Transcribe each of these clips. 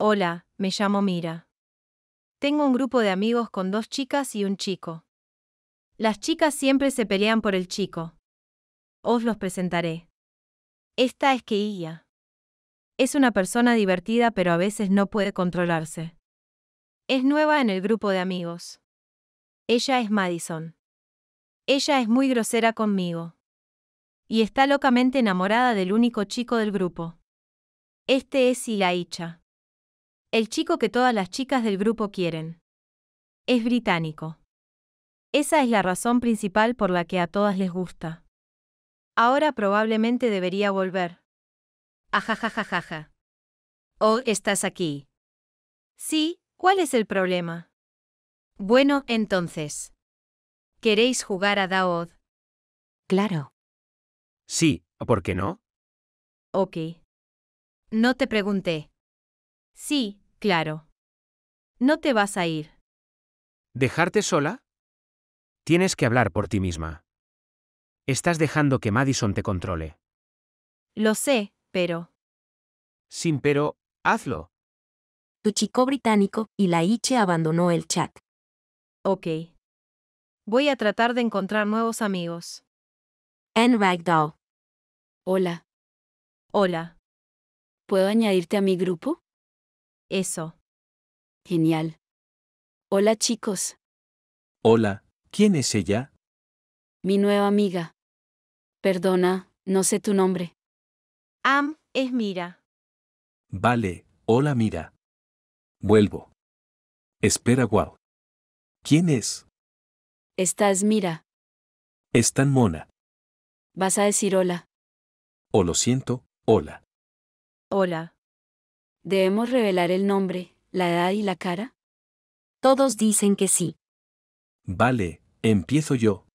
Hola, me llamo Mira. Tengo un grupo de amigos con dos chicas y un chico. Las chicas siempre se pelean por el chico. Os los presentaré. Esta es Keiya. Es una persona divertida pero a veces no puede controlarse. Es nueva en el grupo de amigos. Ella es Madison. Ella es muy grosera conmigo. Y está locamente enamorada del único chico del grupo. Este es Ilaicha. El chico que todas las chicas del grupo quieren. Es británico. Esa es la razón principal por la que a todas les gusta. Ahora probablemente debería volver. Ajajajaja. Oh, estás aquí. Sí, ¿cuál es el problema? Bueno, entonces. ¿Queréis jugar a Daod? Claro. Sí, ¿por qué no? Ok. No te pregunté. Sí, claro. No te vas a ir. ¿Dejarte sola? Tienes que hablar por ti misma. Estás dejando que Madison te controle. Lo sé, pero... Sin pero, hazlo. Tu chico británico, y la Iche abandonó el chat. Ok. Voy a tratar de encontrar nuevos amigos. En Ragdoll. Hola, Hola, ¿puedo añadirte a mi grupo? Eso. Genial. Hola chicos. Hola, ¿quién es ella? Mi nueva amiga. Perdona, no sé tu nombre. Am es Mira. Vale, hola Mira. Vuelvo. Espera, Wow. ¿Quién es? Esta es Mira. Es tan mona. Vas a decir hola. O lo siento, hola. Hola. ¿Debemos revelar el nombre, la edad y la cara? Todos dicen que sí. Vale, empiezo yo.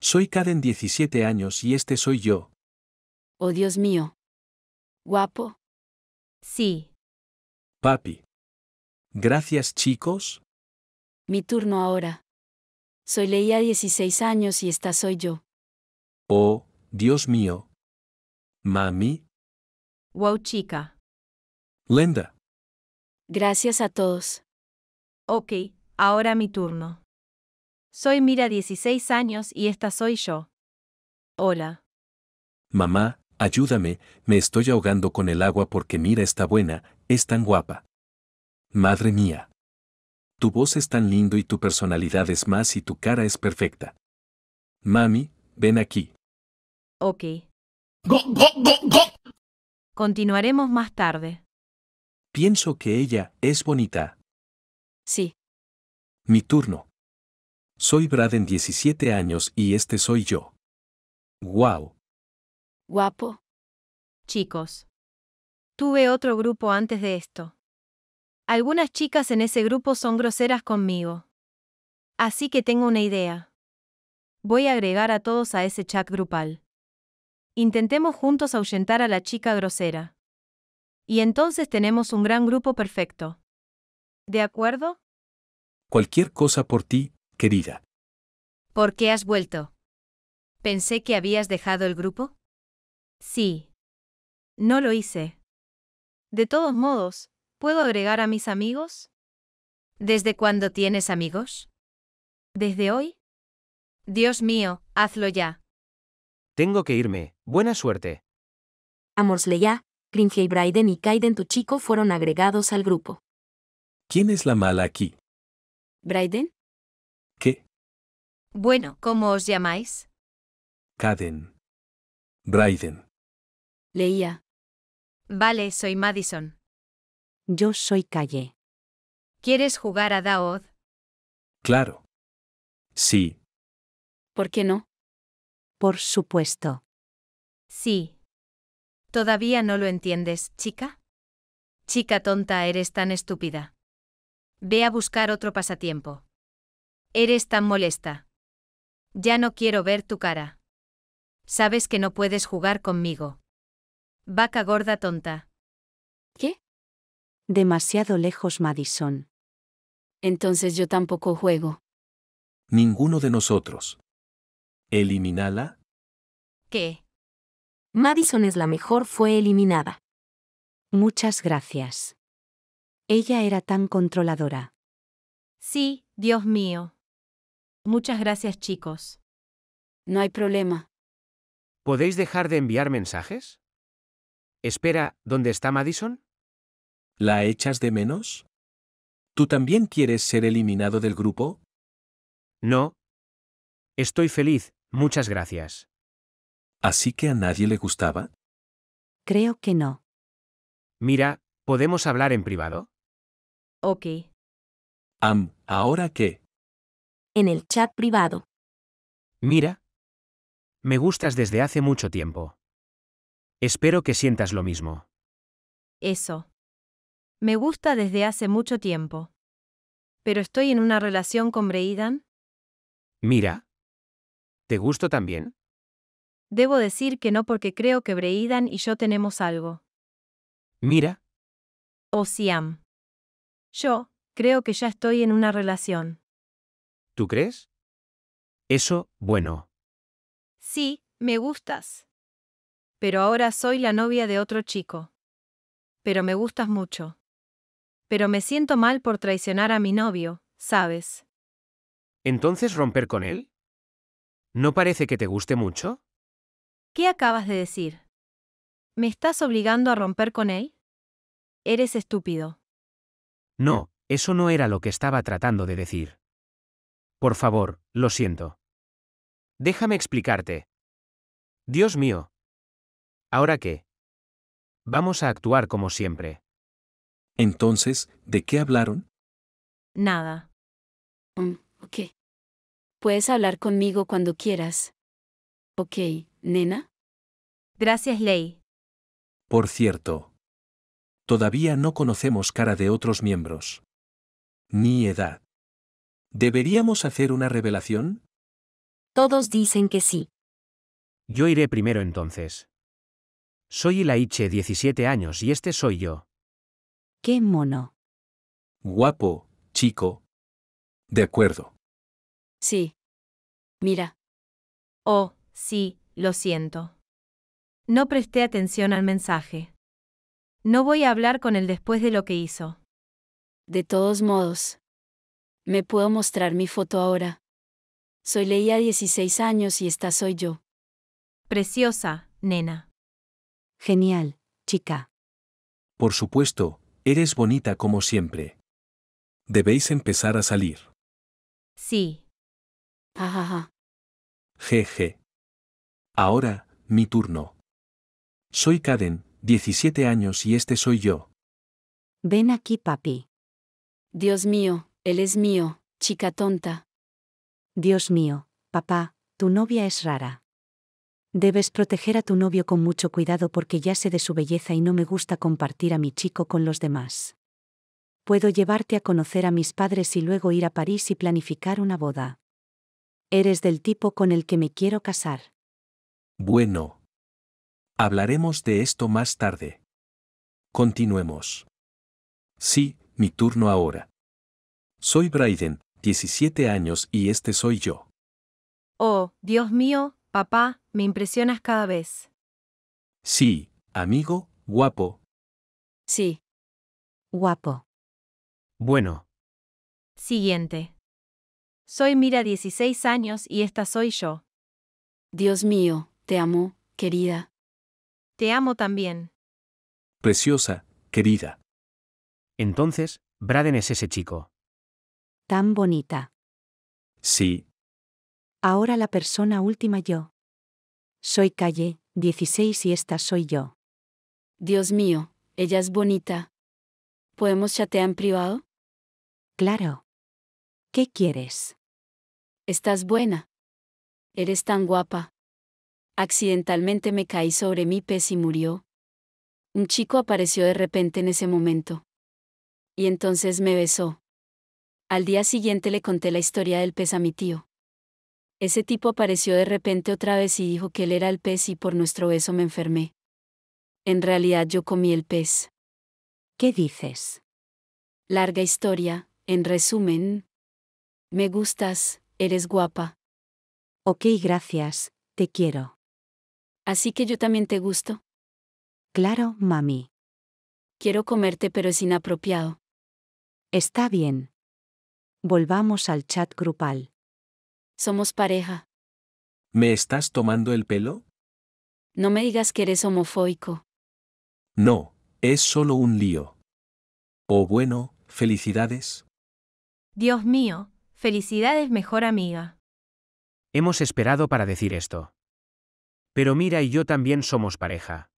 Soy Caden, 17 años y este soy yo. Oh Dios mío. Guapo. Sí. Papi. Gracias chicos. Mi turno ahora. Soy Leía 16 años y esta soy yo. Oh, Dios mío. Mami. Wow chica. Linda. Gracias a todos. Ok, ahora mi turno. Soy Mira 16 años y esta soy yo. Hola. Mamá, ayúdame, me estoy ahogando con el agua porque Mira está buena, es tan guapa. Madre mía. Tu voz es tan lindo y tu personalidad es más y tu cara es perfecta. Mami, ven aquí. Ok. Continuaremos más tarde. Pienso que ella es bonita. Sí. Mi turno. Soy en 17 años y este soy yo. Wow. Guapo. Chicos. Tuve otro grupo antes de esto. Algunas chicas en ese grupo son groseras conmigo. Así que tengo una idea. Voy a agregar a todos a ese chat grupal. Intentemos juntos ahuyentar a la chica grosera. Y entonces tenemos un gran grupo perfecto. ¿De acuerdo? Cualquier cosa por ti, querida. ¿Por qué has vuelto? Pensé que habías dejado el grupo. Sí. No lo hice. De todos modos, ¿puedo agregar a mis amigos? ¿Desde cuándo tienes amigos? ¿Desde hoy? Dios mío, hazlo ya. Tengo que irme. Buena suerte. Amorsleya. ya, Grimje y y Kaiden tu chico fueron agregados al grupo. ¿Quién es la mala aquí? ¿Bryden? ¿Qué? Bueno, ¿cómo os llamáis? Kaiden. Bryden. Leía. Vale, soy Madison. Yo soy Calle. ¿Quieres jugar a Daod? Claro. Sí. ¿Por qué no? Por supuesto. Sí. ¿Todavía no lo entiendes, chica? Chica tonta, eres tan estúpida. Ve a buscar otro pasatiempo. Eres tan molesta. Ya no quiero ver tu cara. Sabes que no puedes jugar conmigo. Vaca gorda tonta. ¿Qué? Demasiado lejos, Madison. Entonces yo tampoco juego. Ninguno de nosotros. Eliminala. ¿Qué? Madison es la mejor fue eliminada. Muchas gracias. Ella era tan controladora. Sí, Dios mío. Muchas gracias, chicos. No hay problema. ¿Podéis dejar de enviar mensajes? Espera, ¿dónde está Madison? ¿La echas de menos? ¿Tú también quieres ser eliminado del grupo? No. Estoy feliz, muchas gracias. ¿Así que a nadie le gustaba? Creo que no. Mira, ¿podemos hablar en privado? Ok. Am, ¿ahora qué? En el chat privado. Mira. Me gustas desde hace mucho tiempo. Espero que sientas lo mismo. Eso. Me gusta desde hace mucho tiempo. ¿Pero estoy en una relación con Breidan? Mira. ¿Te gusto también? Debo decir que no porque creo que Breidan y yo tenemos algo. Mira. O Siam. Yo, creo que ya estoy en una relación. ¿Tú crees? Eso, bueno. Sí, me gustas. Pero ahora soy la novia de otro chico. Pero me gustas mucho. Pero me siento mal por traicionar a mi novio, ¿sabes? ¿Entonces romper con él? ¿No parece que te guste mucho? ¿Qué acabas de decir? ¿Me estás obligando a romper con él? Eres estúpido. No, eso no era lo que estaba tratando de decir. Por favor, lo siento. Déjame explicarte. Dios mío. ¿Ahora qué? Vamos a actuar como siempre. Entonces, ¿de qué hablaron? Nada. Mm, Puedes hablar conmigo cuando quieras. Ok nena? Gracias, Ley. Por cierto. Todavía no conocemos cara de otros miembros. Ni edad. ¿Deberíamos hacer una revelación? Todos dicen que sí. Yo iré primero entonces. Soy Ilaiche, 17 años, y este soy yo. ¡Qué mono! Guapo, chico. De acuerdo. Sí. Mira. Oh, sí, lo siento. No presté atención al mensaje. No voy a hablar con él después de lo que hizo. De todos modos. Me puedo mostrar mi foto ahora. Soy Leía 16 años y esta soy yo. Preciosa, nena. Genial, chica. Por supuesto, eres bonita como siempre. Debéis empezar a salir. Sí. Jajaja. Jeje. Ahora, mi turno. Soy Caden, 17 años y este soy yo. Ven aquí, papi. Dios mío, él es mío, chica tonta. Dios mío, papá, tu novia es rara. Debes proteger a tu novio con mucho cuidado porque ya sé de su belleza y no me gusta compartir a mi chico con los demás. Puedo llevarte a conocer a mis padres y luego ir a París y planificar una boda. Eres del tipo con el que me quiero casar. Bueno. Hablaremos de esto más tarde. Continuemos. Sí, mi turno ahora. Soy Bryden, 17 años y este soy yo. Oh, Dios mío, papá, me impresionas cada vez. Sí, amigo, guapo. Sí. Guapo. Bueno. Siguiente. Soy Mira 16 años y esta soy yo. Dios mío, te amo, querida. Te amo también. Preciosa, querida. Entonces, Braden es ese chico. Tan bonita. Sí. Ahora la persona última yo. Soy Calle, 16 y esta soy yo. Dios mío, ella es bonita. ¿Podemos chatear en privado? Claro. ¿Qué quieres? Estás buena. Eres tan guapa. Accidentalmente me caí sobre mi pez y murió. Un chico apareció de repente en ese momento. Y entonces me besó. Al día siguiente le conté la historia del pez a mi tío. Ese tipo apareció de repente otra vez y dijo que él era el pez y por nuestro beso me enfermé. En realidad yo comí el pez. ¿Qué dices? Larga historia, en resumen. Me gustas, eres guapa. Ok, gracias, te quiero. Así que yo también te gusto. Claro, mami. Quiero comerte, pero es inapropiado. Está bien. Volvamos al chat grupal. Somos pareja. ¿Me estás tomando el pelo? No me digas que eres homofóbico. No, es solo un lío. O oh, bueno, felicidades. Dios mío, felicidades mejor amiga. Hemos esperado para decir esto. Pero Mira y yo también somos pareja.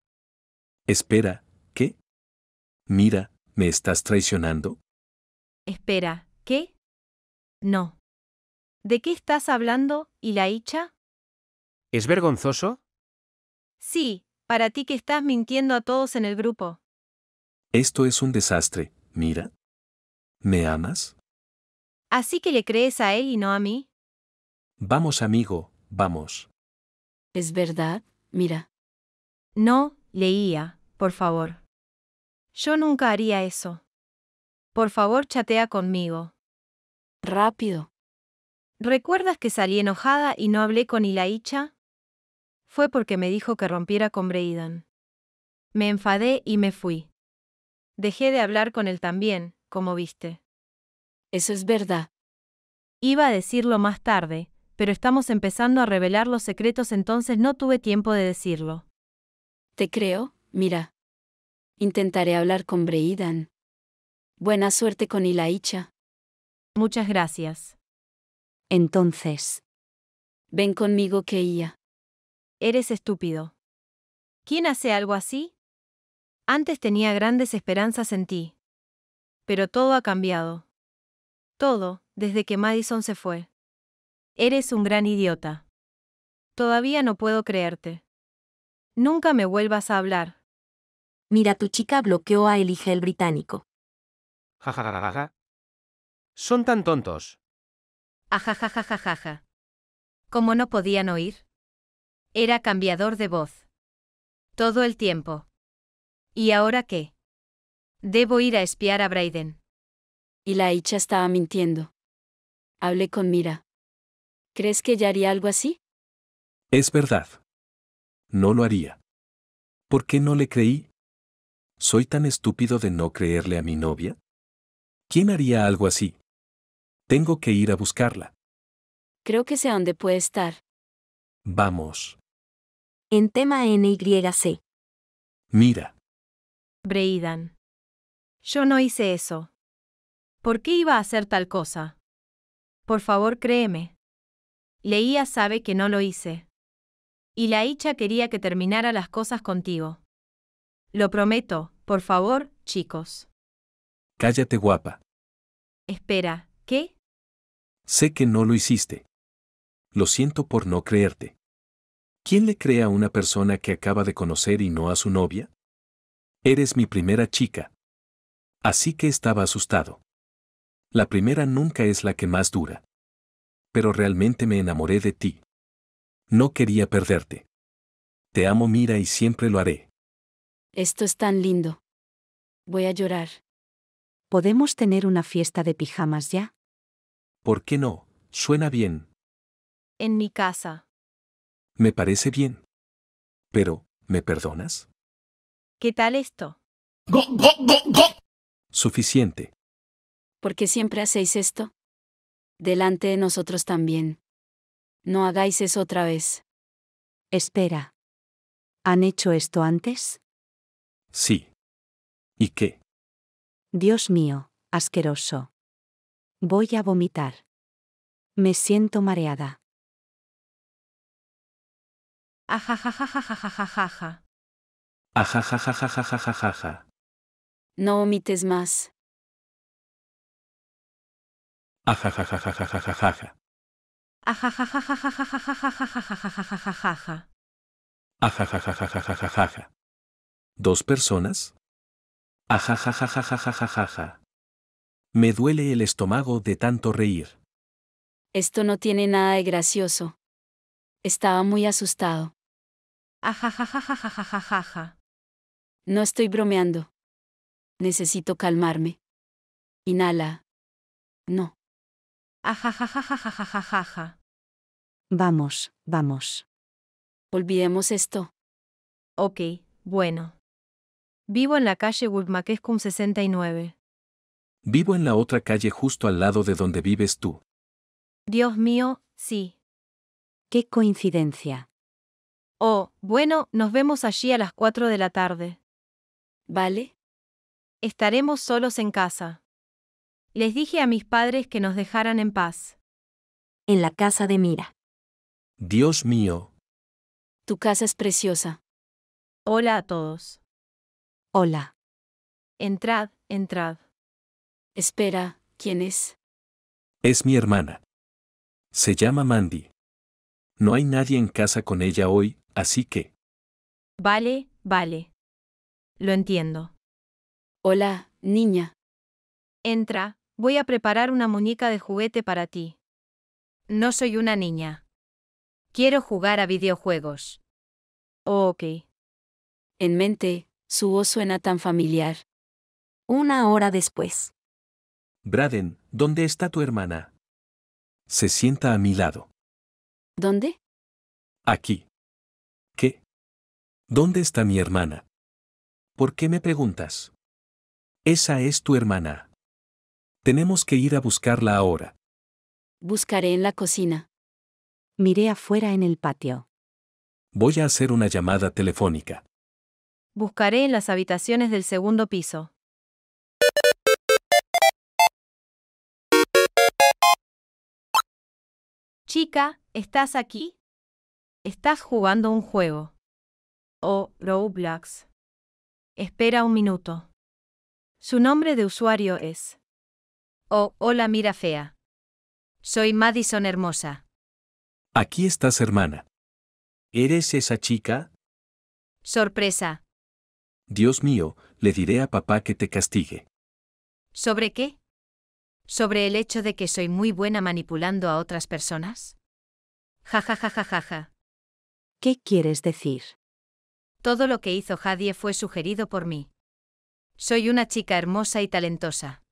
Espera, ¿qué? Mira, ¿me estás traicionando? Espera, ¿qué? No. ¿De qué estás hablando, ¿Y la hicha? ¿Es vergonzoso? Sí, para ti que estás mintiendo a todos en el grupo. Esto es un desastre, Mira. ¿Me amas? Así que le crees a él y no a mí. Vamos, amigo, vamos. Es verdad, mira. No, leía, por favor. Yo nunca haría eso. Por favor, chatea conmigo. Rápido. ¿Recuerdas que salí enojada y no hablé con Ilaicha? Fue porque me dijo que rompiera con Breidan. Me enfadé y me fui. Dejé de hablar con él también, como viste. Eso es verdad. Iba a decirlo más tarde, pero estamos empezando a revelar los secretos entonces no tuve tiempo de decirlo. Te creo, mira. Intentaré hablar con Breidan. Buena suerte con Ilaicha. Muchas gracias. Entonces. Ven conmigo, Keia. Eres estúpido. ¿Quién hace algo así? Antes tenía grandes esperanzas en ti. Pero todo ha cambiado. Todo, desde que Madison se fue. Eres un gran idiota. Todavía no puedo creerte. Nunca me vuelvas a hablar. Mira, tu chica bloqueó a Elige el británico. Jajajajaja. Son tan tontos. Ah, ja. ¿Cómo no podían oír. Era cambiador de voz. Todo el tiempo. ¿Y ahora qué? Debo ir a espiar a Brayden. Y la hecha estaba mintiendo. Hablé con Mira. ¿Crees que ella haría algo así? Es verdad. No lo haría. ¿Por qué no le creí? ¿Soy tan estúpido de no creerle a mi novia? ¿Quién haría algo así? Tengo que ir a buscarla. Creo que sé dónde puede estar. Vamos. En tema NYC. Mira. Breidan. Yo no hice eso. ¿Por qué iba a hacer tal cosa? Por favor, créeme. Leía sabe que no lo hice. Y la Hicha quería que terminara las cosas contigo. Lo prometo, por favor, chicos. Cállate, guapa. Espera, ¿qué? Sé que no lo hiciste. Lo siento por no creerte. ¿Quién le cree a una persona que acaba de conocer y no a su novia? Eres mi primera chica. Así que estaba asustado. La primera nunca es la que más dura pero realmente me enamoré de ti. No quería perderte. Te amo Mira y siempre lo haré. Esto es tan lindo. Voy a llorar. ¿Podemos tener una fiesta de pijamas ya? ¿Por qué no? Suena bien. En mi casa. Me parece bien. Pero, ¿me perdonas? ¿Qué tal esto? Suficiente. ¿Por qué siempre hacéis esto? delante de nosotros también. No hagáis eso otra vez. Espera. ¿Han hecho esto antes? Sí. ¿Y qué? Dios mío, asqueroso. Voy a vomitar. Me siento mareada. ja, No omites más. Ajajajajajajajaja. ja ja. ¿Dos personas? Me duele el estómago de tanto reír. Esto no tiene nada de gracioso. Estaba muy asustado. No estoy bromeando. Necesito calmarme. Inhala. No. Ajajajajajajajaja. Vamos, vamos. Olvidemos esto. Ok, bueno. Vivo en la calle Wibmaquescum 69. Vivo en la otra calle justo al lado de donde vives tú. Dios mío, sí. Qué coincidencia. Oh, bueno, nos vemos allí a las 4 de la tarde. ¿Vale? Estaremos solos en casa. Les dije a mis padres que nos dejaran en paz. En la casa de Mira. Dios mío. Tu casa es preciosa. Hola a todos. Hola. Entrad, entrad. Espera, ¿quién es? Es mi hermana. Se llama Mandy. No hay nadie en casa con ella hoy, así que... Vale, vale. Lo entiendo. Hola, niña. Entra, Voy a preparar una muñeca de juguete para ti. No soy una niña. Quiero jugar a videojuegos. Oh, ok. En mente, su voz suena tan familiar. Una hora después. Braden, ¿dónde está tu hermana? Se sienta a mi lado. ¿Dónde? Aquí. ¿Qué? ¿Dónde está mi hermana? ¿Por qué me preguntas? Esa es tu hermana. Tenemos que ir a buscarla ahora. Buscaré en la cocina. Miré afuera en el patio. Voy a hacer una llamada telefónica. Buscaré en las habitaciones del segundo piso. Chica, ¿estás aquí? Estás jugando un juego. oh, Roblox. Espera un minuto. Su nombre de usuario es Oh, hola mira fea. Soy Madison Hermosa. Aquí estás, hermana. ¿Eres esa chica? Sorpresa. Dios mío, le diré a papá que te castigue. ¿Sobre qué? ¿Sobre el hecho de que soy muy buena manipulando a otras personas? Ja ja ja ja ¿Qué quieres decir? Todo lo que hizo Jadie fue sugerido por mí. Soy una chica hermosa y talentosa.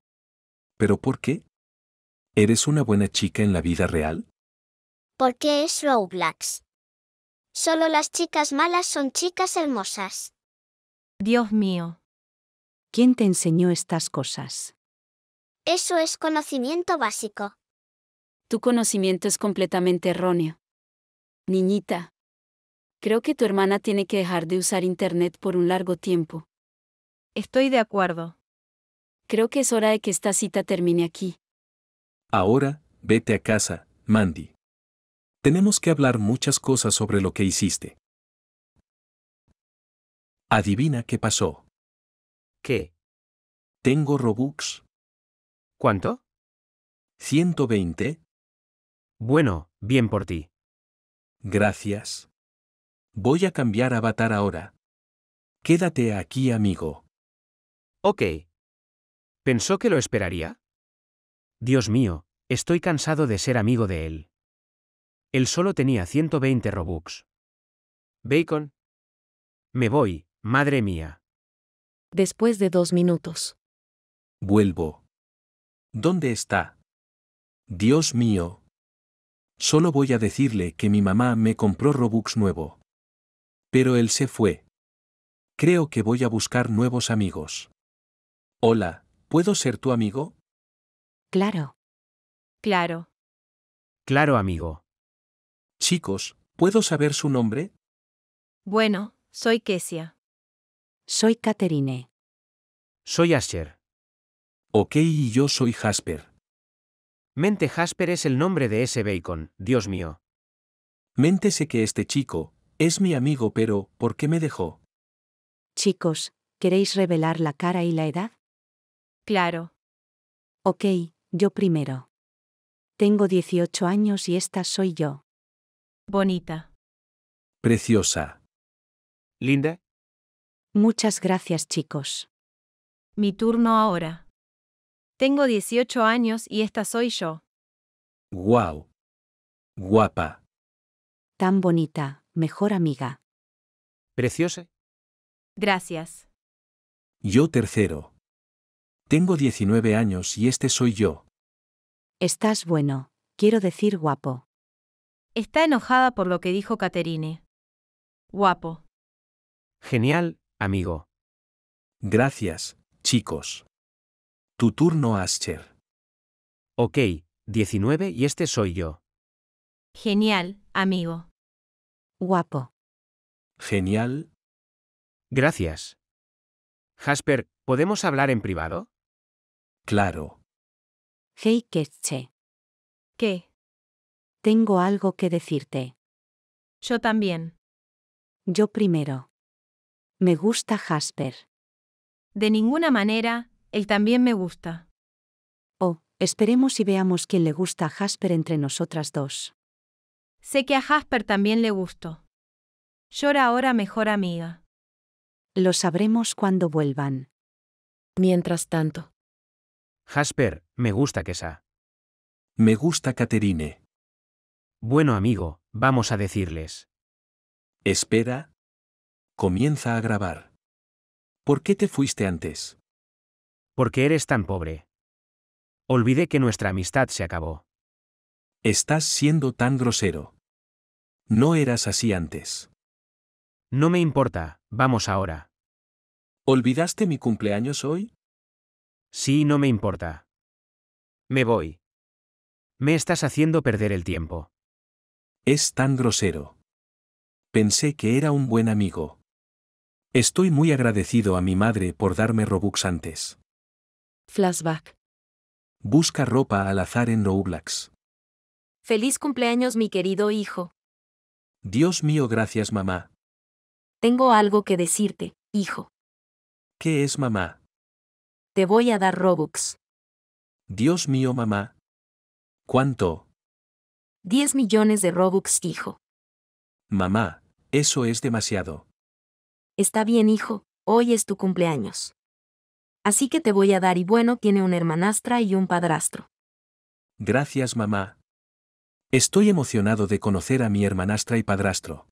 ¿Pero por qué? ¿Eres una buena chica en la vida real? Porque es Roblox. Solo las chicas malas son chicas hermosas. Dios mío. ¿Quién te enseñó estas cosas? Eso es conocimiento básico. Tu conocimiento es completamente erróneo. Niñita. Creo que tu hermana tiene que dejar de usar Internet por un largo tiempo. Estoy de acuerdo. Creo que es hora de que esta cita termine aquí. Ahora, vete a casa, Mandy. Tenemos que hablar muchas cosas sobre lo que hiciste. Adivina qué pasó. ¿Qué? Tengo Robux. ¿Cuánto? 120. Bueno, bien por ti. Gracias. Voy a cambiar avatar ahora. Quédate aquí, amigo. Ok, ¿Pensó que lo esperaría? Dios mío, estoy cansado de ser amigo de él. Él solo tenía 120 Robux. Bacon. Me voy, madre mía. Después de dos minutos. Vuelvo. ¿Dónde está? Dios mío. Solo voy a decirle que mi mamá me compró Robux nuevo. Pero él se fue. Creo que voy a buscar nuevos amigos. Hola, ¿Puedo ser tu amigo? Claro. Claro. Claro, amigo. Chicos, ¿puedo saber su nombre? Bueno, soy Kesia. Soy Caterine. Soy Asher. Ok, y yo soy Jasper. Mente Jasper es el nombre de ese bacon, Dios mío. Mente sé que este chico es mi amigo, pero ¿por qué me dejó? Chicos, ¿queréis revelar la cara y la edad? Claro. Ok, yo primero. Tengo 18 años y esta soy yo. Bonita. Preciosa. Linda. Muchas gracias chicos. Mi turno ahora. Tengo 18 años y esta soy yo. Wow. Guapa. Tan bonita, mejor amiga. Preciosa. Gracias. Yo tercero. Tengo 19 años y este soy yo. Estás bueno, quiero decir guapo. Está enojada por lo que dijo Caterine. Guapo. Genial, amigo. Gracias, chicos. Tu turno, Asher. Ok, 19 y este soy yo. Genial, amigo. Guapo. Genial. Gracias. Jasper, ¿podemos hablar en privado? Claro. Ketche. ¿Qué? Tengo algo que decirte. Yo también. Yo primero. Me gusta Jasper. De ninguna manera, él también me gusta. Oh, esperemos y veamos quién le gusta a Jasper entre nosotras dos. Sé que a Jasper también le gustó. Llora ahora mejor amiga. Lo sabremos cuando vuelvan. Mientras tanto, Jasper, me gusta que Me gusta Caterine. Bueno amigo, vamos a decirles. Espera. Comienza a grabar. ¿Por qué te fuiste antes? Porque eres tan pobre. Olvidé que nuestra amistad se acabó. Estás siendo tan grosero. No eras así antes. No me importa, vamos ahora. ¿Olvidaste mi cumpleaños hoy? Sí, no me importa. Me voy. Me estás haciendo perder el tiempo. Es tan grosero. Pensé que era un buen amigo. Estoy muy agradecido a mi madre por darme Robux antes. Flashback. Busca ropa al azar en Roblox. Feliz cumpleaños mi querido hijo. Dios mío, gracias mamá. Tengo algo que decirte, hijo. ¿Qué es mamá? Te voy a dar Robux. Dios mío, mamá. ¿Cuánto? 10 millones de Robux, hijo. Mamá, eso es demasiado. Está bien, hijo, hoy es tu cumpleaños. Así que te voy a dar y bueno, tiene una hermanastra y un padrastro. Gracias, mamá. Estoy emocionado de conocer a mi hermanastra y padrastro.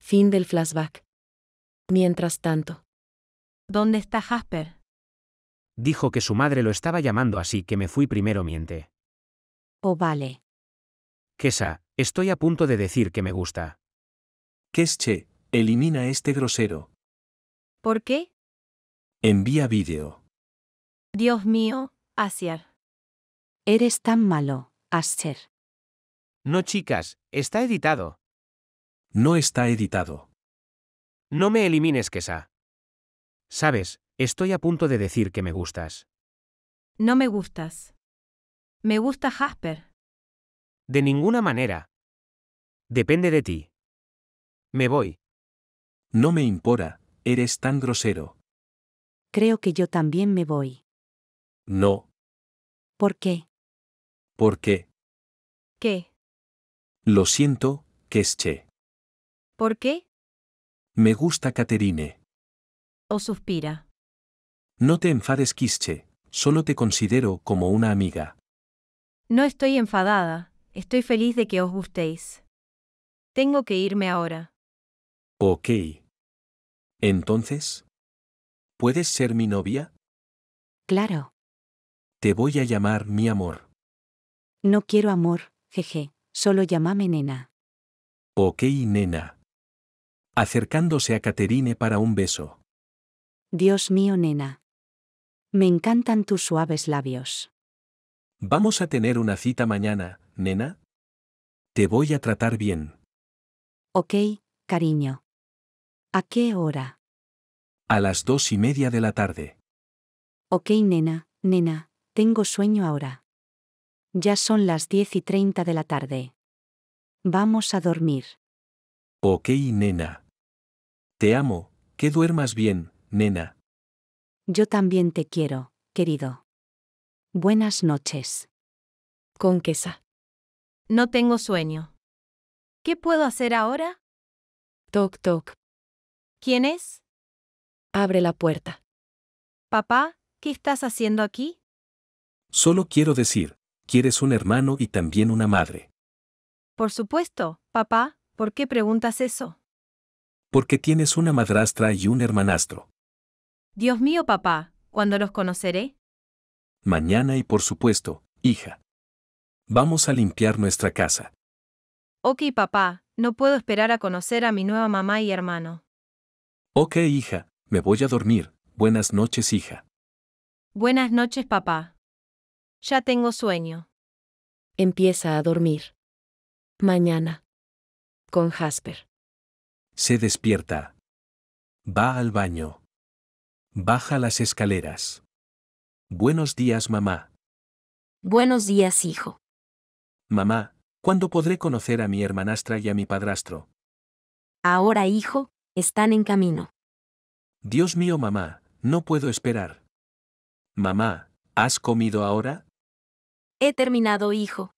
Fin del flashback. Mientras tanto. ¿Dónde está Jasper? Dijo que su madre lo estaba llamando así que me fui primero miente. Oh, vale. Kesa, estoy a punto de decir que me gusta. Kesche, elimina este grosero. ¿Por qué? Envía vídeo. Dios mío, Asher. Eres tan malo, Asher. No, chicas, está editado. No está editado. No me elimines, Kesa. Sabes, Estoy a punto de decir que me gustas. No me gustas. Me gusta Jasper. De ninguna manera. Depende de ti. Me voy. No me impora, eres tan grosero. Creo que yo también me voy. No. ¿Por qué? ¿Por qué? ¿Qué? Lo siento, che. ¿Por qué? Me gusta Caterine. O suspira. No te enfades, Quische, solo te considero como una amiga. No estoy enfadada, estoy feliz de que os gustéis. Tengo que irme ahora. Ok. Entonces, ¿puedes ser mi novia? Claro. Te voy a llamar mi amor. No quiero amor, jeje, solo llámame nena. Ok, nena. Acercándose a Caterine para un beso. Dios mío, nena. Me encantan tus suaves labios. Vamos a tener una cita mañana, nena. Te voy a tratar bien. Ok, cariño. ¿A qué hora? A las dos y media de la tarde. Ok, nena, nena, tengo sueño ahora. Ya son las diez y treinta de la tarde. Vamos a dormir. Ok, nena. Te amo, que duermas bien, nena. Yo también te quiero, querido. Buenas noches. Conquesa. No tengo sueño. ¿Qué puedo hacer ahora? Toc toc. ¿Quién es? Abre la puerta. Papá, ¿qué estás haciendo aquí? Solo quiero decir, quieres un hermano y también una madre. Por supuesto, papá, ¿por qué preguntas eso? Porque tienes una madrastra y un hermanastro. Dios mío papá, ¿cuándo los conoceré? Mañana y por supuesto, hija. Vamos a limpiar nuestra casa. Ok papá, no puedo esperar a conocer a mi nueva mamá y hermano. Ok hija, me voy a dormir. Buenas noches hija. Buenas noches papá. Ya tengo sueño. Empieza a dormir. Mañana. Con Jasper. Se despierta. Va al baño. Baja las escaleras. Buenos días, mamá. Buenos días, hijo. Mamá, ¿cuándo podré conocer a mi hermanastra y a mi padrastro? Ahora, hijo, están en camino. Dios mío, mamá, no puedo esperar. Mamá, ¿has comido ahora? He terminado, hijo.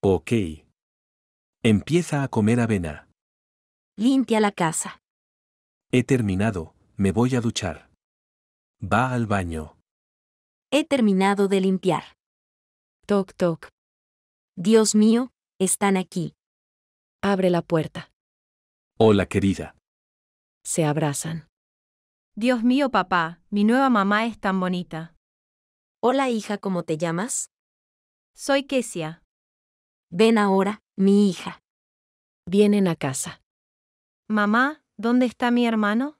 Ok. Empieza a comer avena. Limpia la casa. He terminado, me voy a duchar. Va al baño. He terminado de limpiar. Toc toc. Dios mío, están aquí. Abre la puerta. Hola querida. Se abrazan. Dios mío papá, mi nueva mamá es tan bonita. Hola hija, ¿cómo te llamas? Soy Kesia. Ven ahora, mi hija. Vienen a casa. Mamá, ¿dónde está mi hermano?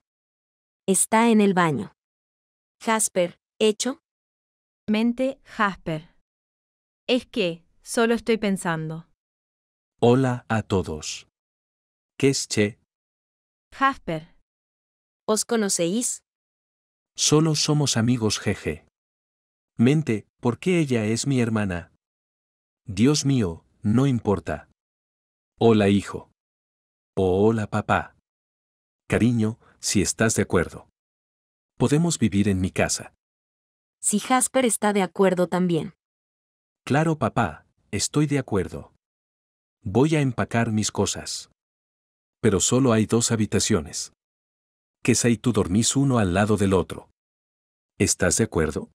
Está en el baño. Jasper, hecho. Mente, Jasper. Es que, solo estoy pensando. Hola a todos. ¿Qué es che? Jasper. ¿Os conocéis? Solo somos amigos, jeje. Mente, ¿por qué ella es mi hermana? Dios mío, no importa. Hola hijo. O hola papá. Cariño, si estás de acuerdo. Podemos vivir en mi casa. Si Jasper está de acuerdo también. Claro, papá, estoy de acuerdo. Voy a empacar mis cosas. Pero solo hay dos habitaciones. que y tú dormís uno al lado del otro. ¿Estás de acuerdo?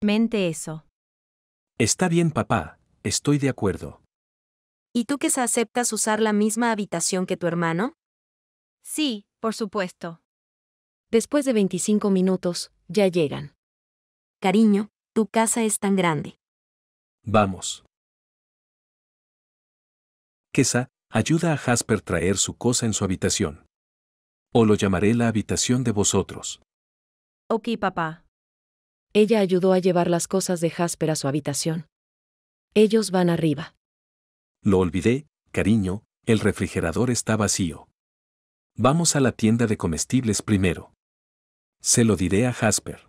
Mente eso. Está bien, papá, estoy de acuerdo. ¿Y tú que aceptas usar la misma habitación que tu hermano? Sí, por supuesto. Después de 25 minutos, ya llegan. Cariño, tu casa es tan grande. Vamos. Kesa ayuda a Jasper traer su cosa en su habitación. O lo llamaré la habitación de vosotros. Ok, papá. Ella ayudó a llevar las cosas de Jasper a su habitación. Ellos van arriba. Lo olvidé, cariño, el refrigerador está vacío. Vamos a la tienda de comestibles primero. Se lo diré a Jasper.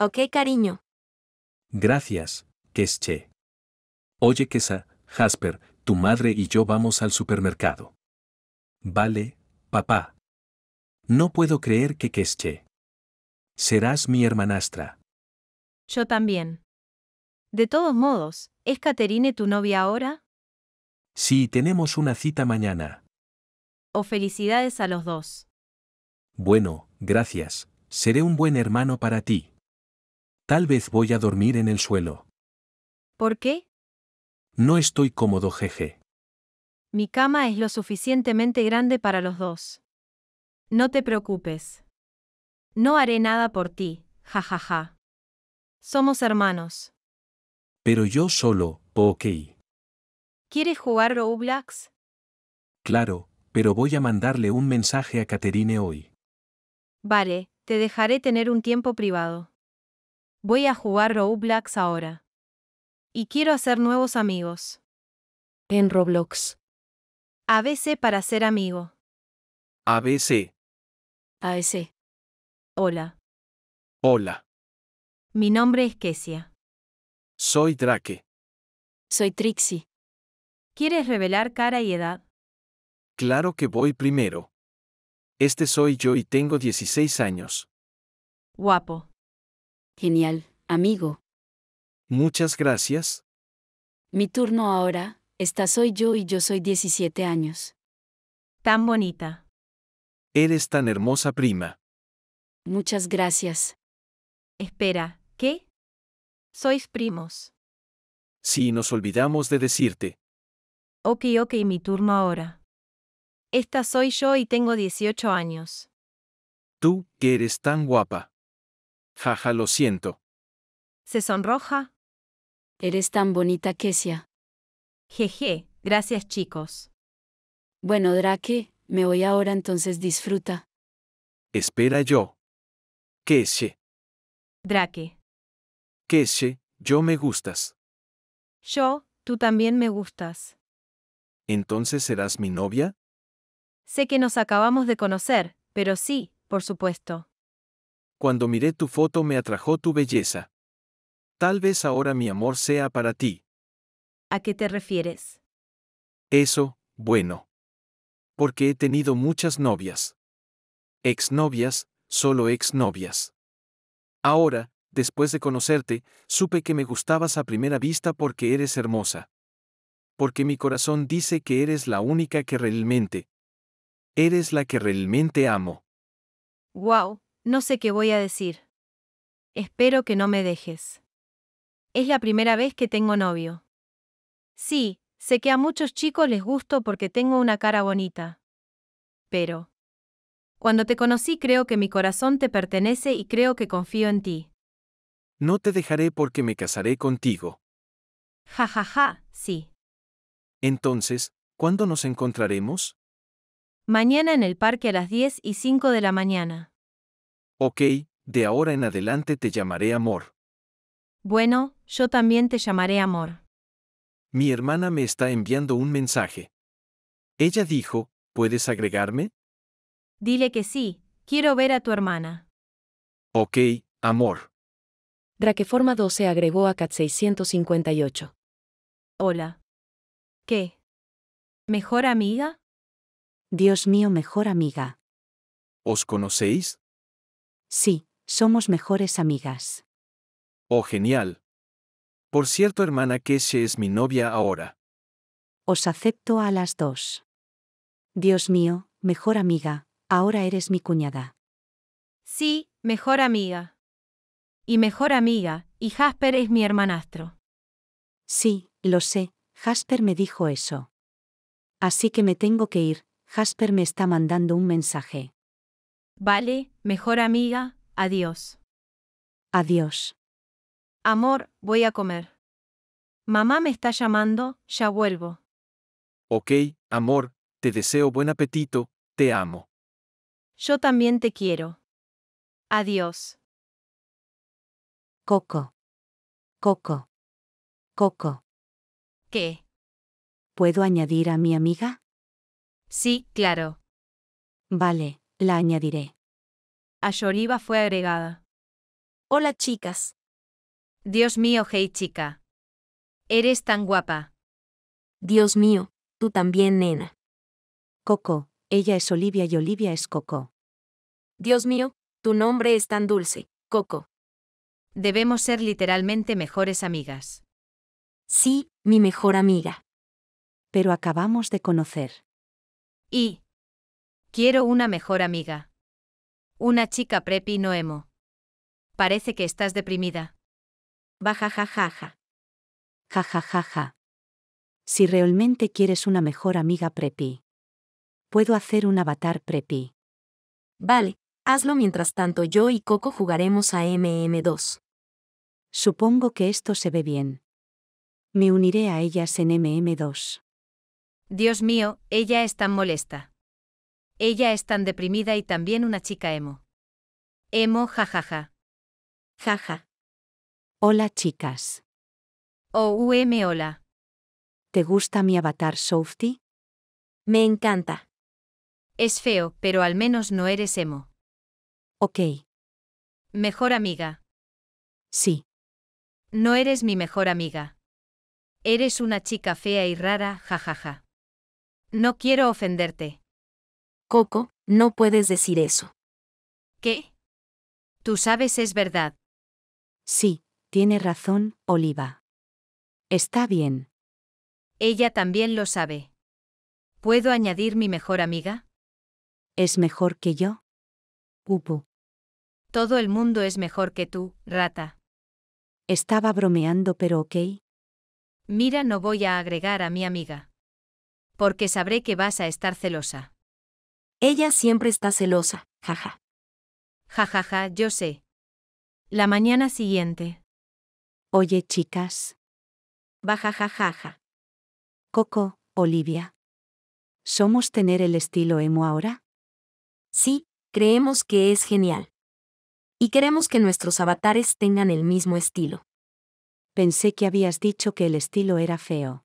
Ok, cariño. Gracias, Kesche. Oye, Kesa, Jasper, tu madre y yo vamos al supermercado. Vale, papá. No puedo creer que Kesche. Serás mi hermanastra. Yo también. De todos modos, ¿es Caterine tu novia ahora? Sí, tenemos una cita mañana. O felicidades a los dos. Bueno, gracias, seré un buen hermano para ti. Tal vez voy a dormir en el suelo. ¿Por qué? No estoy cómodo, jeje. Mi cama es lo suficientemente grande para los dos. No te preocupes. No haré nada por ti, jajaja. Ja, ja. Somos hermanos. Pero yo solo, ok. ¿Quieres jugar Roblox? Claro, pero voy a mandarle un mensaje a Caterine hoy. Vale, te dejaré tener un tiempo privado. Voy a jugar Roblox ahora. Y quiero hacer nuevos amigos. En Roblox. ABC para ser amigo. ABC. AS. Hola. Hola. Mi nombre es Kesia. Soy Drake. Soy Trixie. ¿Quieres revelar cara y edad? Claro que voy primero. Este soy yo y tengo 16 años. Guapo. Genial, amigo. Muchas gracias. Mi turno ahora, esta soy yo y yo soy 17 años. Tan bonita. Eres tan hermosa prima. Muchas gracias. Espera, ¿qué? Sois primos. Sí, nos olvidamos de decirte. Ok, ok, mi turno ahora. Esta soy yo y tengo 18 años. Tú, que eres tan guapa. Jaja, lo siento. Se sonroja. Eres tan bonita, Kesia. Jeje, gracias chicos. Bueno, Drake, me voy ahora entonces disfruta. Espera yo. Keshe. Drake. Keshe, yo me gustas. Yo, tú también me gustas. ¿Entonces serás mi novia? Sé que nos acabamos de conocer, pero sí, por supuesto. Cuando miré tu foto me atrajo tu belleza. Tal vez ahora mi amor sea para ti. ¿A qué te refieres? Eso, bueno. Porque he tenido muchas novias. Exnovias, solo exnovias. Ahora, después de conocerte, supe que me gustabas a primera vista porque eres hermosa. Porque mi corazón dice que eres la única que realmente, Eres la que realmente amo. Wow, no sé qué voy a decir. Espero que no me dejes. Es la primera vez que tengo novio. Sí, sé que a muchos chicos les gusto porque tengo una cara bonita. Pero... Cuando te conocí creo que mi corazón te pertenece y creo que confío en ti. No te dejaré porque me casaré contigo. Ja ja ja, sí. Entonces, ¿cuándo nos encontraremos? Mañana en el parque a las 10 y 5 de la mañana. Ok, de ahora en adelante te llamaré amor. Bueno, yo también te llamaré amor. Mi hermana me está enviando un mensaje. Ella dijo, ¿puedes agregarme? Dile que sí, quiero ver a tu hermana. Ok, amor. Raqueforma 12 agregó a Cat 658. Hola. ¿Qué? ¿Mejor amiga? Dios mío mejor amiga. ¿Os conocéis? Sí, somos mejores amigas. Oh, genial. Por cierto, hermana Keshe es mi novia ahora. Os acepto a las dos. Dios mío, mejor amiga, ahora eres mi cuñada. Sí, mejor amiga. Y mejor amiga, y Jasper es mi hermanastro. Sí, lo sé, Jasper me dijo eso. Así que me tengo que ir, Jasper me está mandando un mensaje. Vale, mejor amiga, adiós. Adiós. Amor, voy a comer. Mamá me está llamando, ya vuelvo. Ok, amor, te deseo buen apetito, te amo. Yo también te quiero. Adiós. Coco. Coco. Coco. ¿Qué? ¿Puedo añadir a mi amiga? Sí, claro. Vale, la añadiré. Ashoriba fue agregada. Hola chicas. Dios mío, hey chica. Eres tan guapa. Dios mío, tú también, nena. Coco, ella es Olivia y Olivia es Coco. Dios mío, tu nombre es tan dulce, Coco. Debemos ser literalmente mejores amigas. Sí, mi mejor amiga. Pero acabamos de conocer. Y. Quiero una mejor amiga. Una chica preppy no emo. Parece que estás deprimida. Baja ja. Jajajaja. Si realmente quieres una mejor amiga preppy. Puedo hacer un avatar preppy. Vale, hazlo mientras tanto yo y Coco jugaremos a MM2. Supongo que esto se ve bien. Me uniré a ellas en MM2. Dios mío, ella es tan molesta. Ella es tan deprimida y también una chica emo. Emo, jajaja. Jaja. Hola chicas. OUM, hola. ¿Te gusta mi avatar Softy? Me encanta. Es feo, pero al menos no eres emo. Ok. Mejor amiga. Sí. No eres mi mejor amiga. Eres una chica fea y rara, jajaja. No quiero ofenderte. Coco, no puedes decir eso. ¿Qué? Tú sabes es verdad. Sí, tiene razón, Oliva. Está bien. Ella también lo sabe. ¿Puedo añadir mi mejor amiga? ¿Es mejor que yo? Upu. Todo el mundo es mejor que tú, rata. Estaba bromeando, pero ok. Mira, no voy a agregar a mi amiga porque sabré que vas a estar celosa. Ella siempre está celosa, jaja. Jajaja, yo sé. La mañana siguiente. Oye, chicas. Baja, Coco, Olivia. ¿Somos tener el estilo emo ahora? Sí, creemos que es genial. Y queremos que nuestros avatares tengan el mismo estilo. Pensé que habías dicho que el estilo era feo.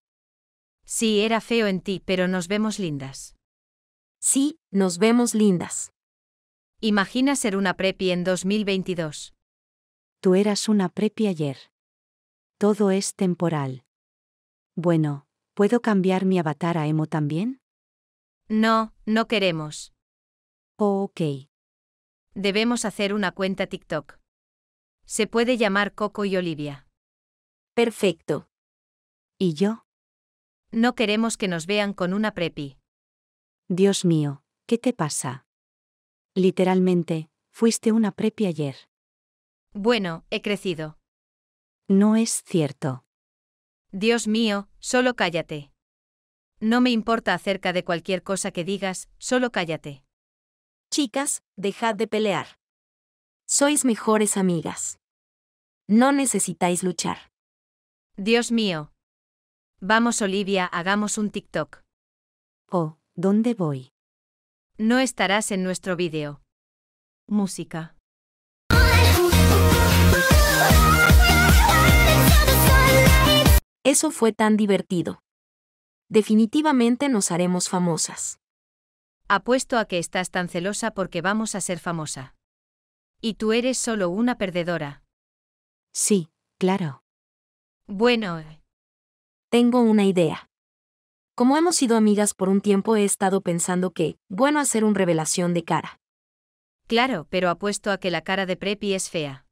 Sí, era feo en ti, pero nos vemos lindas. Sí, nos vemos lindas. Imagina ser una preppy en 2022. Tú eras una preppy ayer. Todo es temporal. Bueno, ¿puedo cambiar mi avatar a emo también? No, no queremos. ok. Debemos hacer una cuenta TikTok. Se puede llamar Coco y Olivia. Perfecto. ¿Y yo? No queremos que nos vean con una prepi. Dios mío, ¿qué te pasa? Literalmente, fuiste una prepi ayer. Bueno, he crecido. No es cierto. Dios mío, solo cállate. No me importa acerca de cualquier cosa que digas, solo cállate. Chicas, dejad de pelear. Sois mejores amigas. No necesitáis luchar. Dios mío, Vamos Olivia, hagamos un TikTok. Oh, ¿dónde voy? No estarás en nuestro vídeo. Música. Eso fue tan divertido. Definitivamente nos haremos famosas. Apuesto a que estás tan celosa porque vamos a ser famosa. Y tú eres solo una perdedora. Sí, claro. Bueno, tengo una idea. Como hemos sido amigas por un tiempo he estado pensando que, bueno hacer un revelación de cara. Claro, pero apuesto a que la cara de Preppy es fea.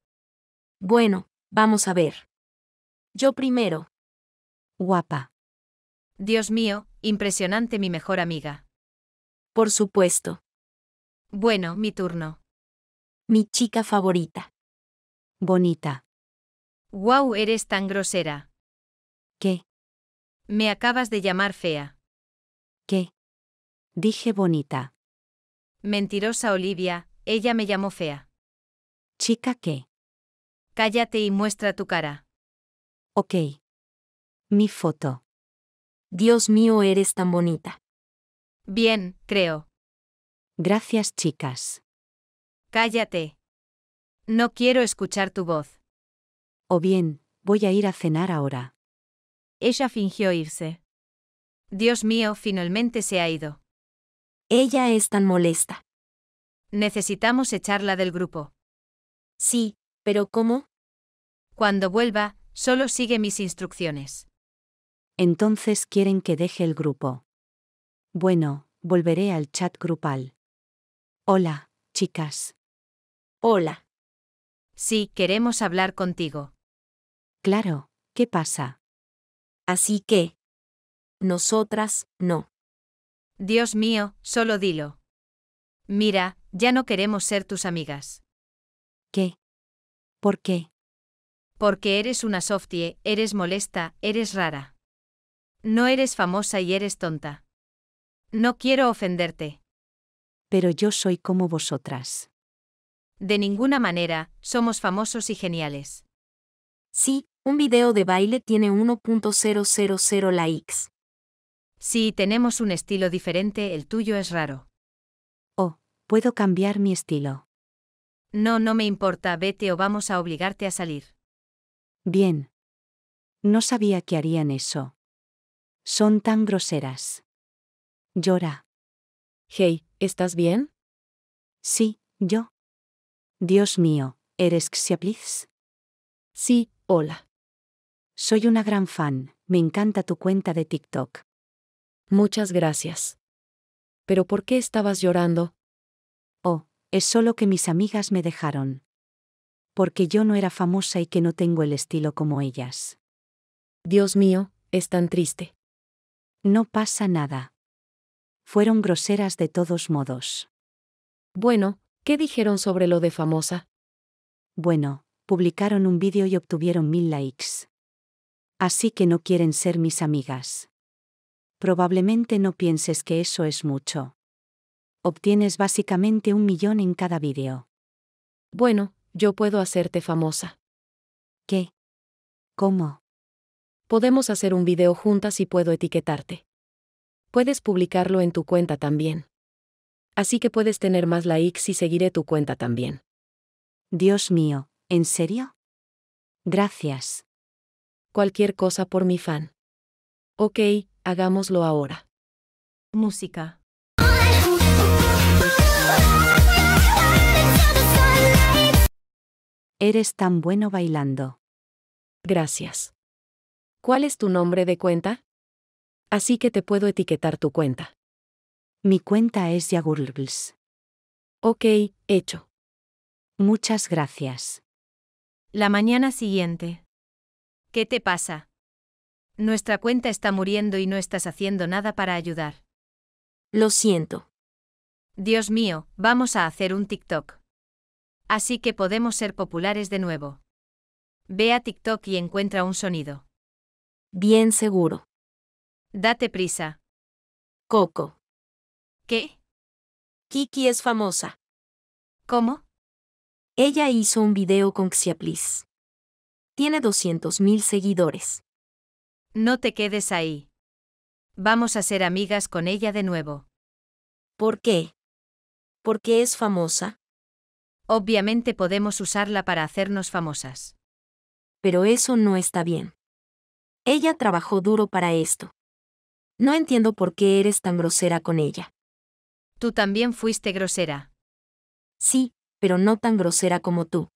Bueno, vamos a ver. Yo primero. Guapa. Dios mío, impresionante mi mejor amiga. Por supuesto. Bueno, mi turno. Mi chica favorita. Bonita. Wow, eres tan grosera. ¿Qué? Me acabas de llamar fea. ¿Qué? Dije bonita. Mentirosa Olivia, ella me llamó fea. Chica, ¿qué? Cállate y muestra tu cara. Ok. Mi foto. Dios mío, eres tan bonita. Bien, creo. Gracias, chicas. Cállate. No quiero escuchar tu voz. O bien, voy a ir a cenar ahora. Ella fingió irse. Dios mío, finalmente se ha ido. Ella es tan molesta. Necesitamos echarla del grupo. Sí, pero ¿cómo? Cuando vuelva, solo sigue mis instrucciones. Entonces quieren que deje el grupo. Bueno, volveré al chat grupal. Hola, chicas. Hola. Sí, queremos hablar contigo. Claro, ¿qué pasa? Así que... Nosotras, no. Dios mío, solo dilo. Mira, ya no queremos ser tus amigas. ¿Qué? ¿Por qué? Porque eres una softie, eres molesta, eres rara. No eres famosa y eres tonta. No quiero ofenderte. Pero yo soy como vosotras. De ninguna manera, somos famosos y geniales. Sí, un video de baile tiene 1.000 likes. Si tenemos un estilo diferente, el tuyo es raro. Oh, puedo cambiar mi estilo. No, no me importa, vete o vamos a obligarte a salir. Bien. No sabía que harían eso. Son tan groseras. Llora. Hey, ¿estás bien? Sí, yo. Dios mío, ¿eres Xiaplis. Sí, hola. Soy una gran fan, me encanta tu cuenta de TikTok. Muchas gracias. ¿Pero por qué estabas llorando? Oh, es solo que mis amigas me dejaron. Porque yo no era famosa y que no tengo el estilo como ellas. Dios mío, es tan triste. No pasa nada. Fueron groseras de todos modos. Bueno, ¿qué dijeron sobre lo de famosa? Bueno, publicaron un vídeo y obtuvieron mil likes. Así que no quieren ser mis amigas. Probablemente no pienses que eso es mucho. Obtienes básicamente un millón en cada vídeo. Bueno, yo puedo hacerte famosa. ¿Qué? ¿Cómo? Podemos hacer un video juntas y puedo etiquetarte. Puedes publicarlo en tu cuenta también. Así que puedes tener más likes y seguiré tu cuenta también. Dios mío, ¿en serio? Gracias cualquier cosa por mi fan. Ok, hagámoslo ahora. Música. Eres tan bueno bailando. Gracias. ¿Cuál es tu nombre de cuenta? Así que te puedo etiquetar tu cuenta. Mi cuenta es Yagurls. Ok, hecho. Muchas gracias. La mañana siguiente. ¿Qué te pasa? Nuestra cuenta está muriendo y no estás haciendo nada para ayudar. Lo siento. Dios mío, vamos a hacer un TikTok. Así que podemos ser populares de nuevo. Ve a TikTok y encuentra un sonido. Bien seguro. Date prisa. Coco. ¿Qué? Kiki es famosa. ¿Cómo? Ella hizo un video con Xiaplis tiene 200.000 seguidores. No te quedes ahí. Vamos a ser amigas con ella de nuevo. ¿Por qué? ¿Porque es famosa? Obviamente podemos usarla para hacernos famosas. Pero eso no está bien. Ella trabajó duro para esto. No entiendo por qué eres tan grosera con ella. Tú también fuiste grosera. Sí, pero no tan grosera como tú.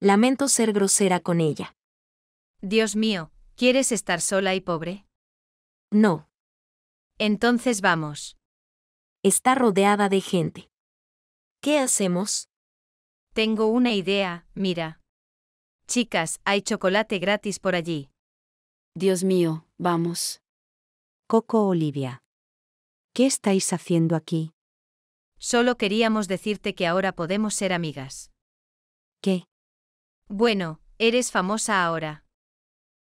Lamento ser grosera con ella. Dios mío, ¿quieres estar sola y pobre? No. Entonces vamos. Está rodeada de gente. ¿Qué hacemos? Tengo una idea, mira. Chicas, hay chocolate gratis por allí. Dios mío, vamos. Coco Olivia. ¿Qué estáis haciendo aquí? Solo queríamos decirte que ahora podemos ser amigas. ¿Qué? Bueno, eres famosa ahora.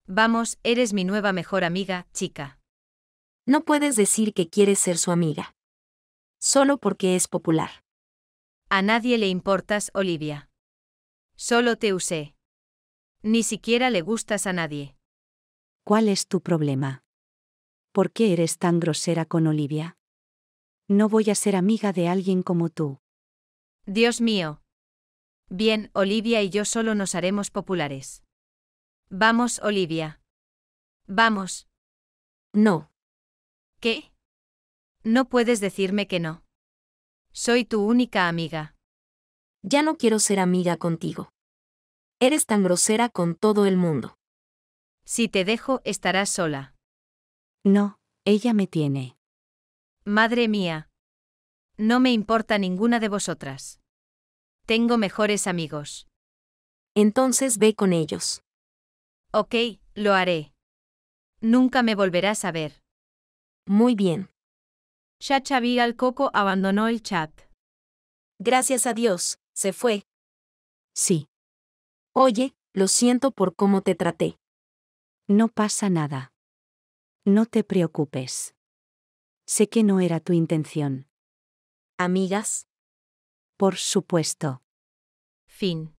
Vamos, eres mi nueva mejor amiga, chica. No puedes decir que quieres ser su amiga. Solo porque es popular. A nadie le importas, Olivia. Solo te usé. Ni siquiera le gustas a nadie. ¿Cuál es tu problema? ¿Por qué eres tan grosera con Olivia? No voy a ser amiga de alguien como tú. Dios mío, Bien, Olivia y yo solo nos haremos populares. Vamos, Olivia. Vamos. No. ¿Qué? No puedes decirme que no. Soy tu única amiga. Ya no quiero ser amiga contigo. Eres tan grosera con todo el mundo. Si te dejo, estarás sola. No, ella me tiene. Madre mía. No me importa ninguna de vosotras. Tengo mejores amigos. Entonces ve con ellos. Ok, lo haré. Nunca me volverás a ver. Muy bien. Chachaví al coco abandonó el chat. Gracias a Dios, se fue. Sí. Oye, lo siento por cómo te traté. No pasa nada. No te preocupes. Sé que no era tu intención. Amigas. Por supuesto. Fin.